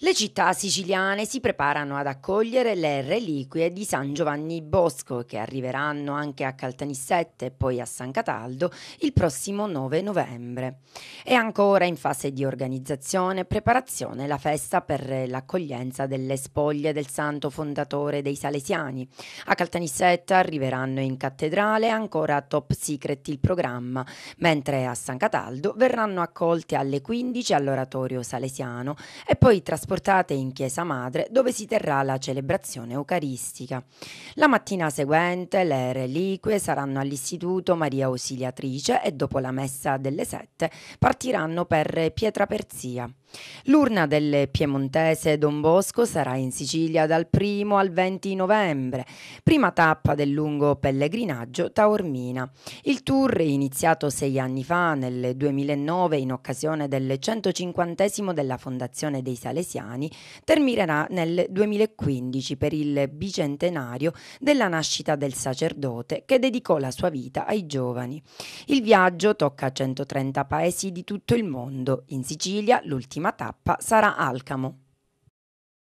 Le città siciliane si preparano ad accogliere le reliquie di San Giovanni Bosco che arriveranno anche a Caltanissette e poi a San Cataldo il prossimo 9 novembre. È ancora in fase di organizzazione e preparazione la festa per l'accoglienza delle spoglie del santo fondatore dei Salesiani. A Caltanissette arriveranno in cattedrale ancora a top secret il programma, mentre a San Cataldo verranno accolte alle 15 all'oratorio salesiano e poi trasportate trasportate in chiesa madre dove si terrà la celebrazione eucaristica. La mattina seguente le reliquie saranno all'Istituto Maria Ausiliatrice e dopo la messa delle sette partiranno per Pietraperzia. L'urna del piemontese Don Bosco sarà in Sicilia dal 1 al 20 novembre, prima tappa del lungo pellegrinaggio Taormina. Il tour, iniziato sei anni fa, nel 2009, in occasione del 150 della Fondazione dei Salesiani, terminerà nel 2015 per il bicentenario della nascita del sacerdote che dedicò la sua vita ai giovani. Il viaggio tocca 130 paesi di tutto il mondo. In Sicilia, l'ultimo l'ultima tappa sarà Alcamo.